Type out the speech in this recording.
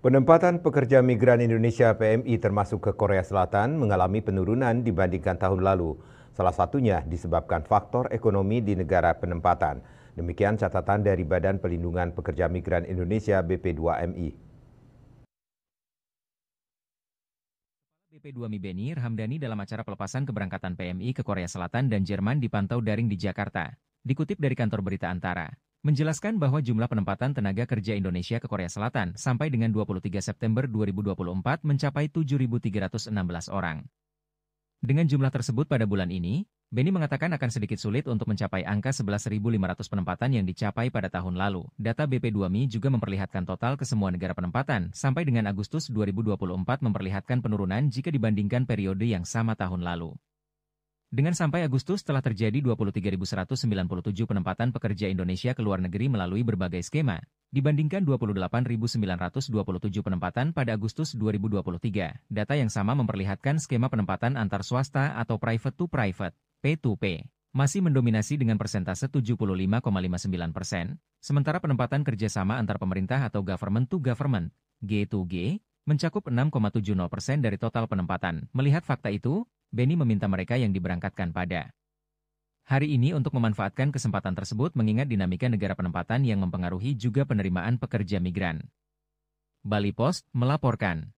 Penempatan pekerja migran Indonesia PMI termasuk ke Korea Selatan mengalami penurunan dibandingkan tahun lalu. Salah satunya disebabkan faktor ekonomi di negara penempatan. Demikian catatan dari Badan Pelindungan Pekerja Migran Indonesia BP2MI. BP2 mi Beni Ramdhani dalam acara pelepasan keberangkatan PMI ke Korea Selatan dan Jerman dipantau daring di Jakarta. Dikutip dari kantor berita Antara, menjelaskan bahwa jumlah penempatan tenaga kerja Indonesia ke Korea Selatan sampai dengan 23 September 2024 mencapai 7.316 orang. Dengan jumlah tersebut pada bulan ini, Beni mengatakan akan sedikit sulit untuk mencapai angka 11.500 penempatan yang dicapai pada tahun lalu. Data BP2MI juga memperlihatkan total ke semua negara penempatan sampai dengan Agustus 2024 memperlihatkan penurunan jika dibandingkan periode yang sama tahun lalu. Dengan sampai Agustus telah terjadi 23.197 penempatan pekerja Indonesia ke luar negeri melalui berbagai skema, dibandingkan 28.927 penempatan pada Agustus 2023. Data yang sama memperlihatkan skema penempatan antar swasta atau private to private, P2P, masih mendominasi dengan persentase 75,59 persen, sementara penempatan kerjasama antar pemerintah atau government to government, G2G, mencakup 6,70 persen dari total penempatan. Melihat fakta itu, Benny meminta mereka yang diberangkatkan pada hari ini untuk memanfaatkan kesempatan tersebut mengingat dinamika negara penempatan yang mempengaruhi juga penerimaan pekerja migran. Bali Post melaporkan.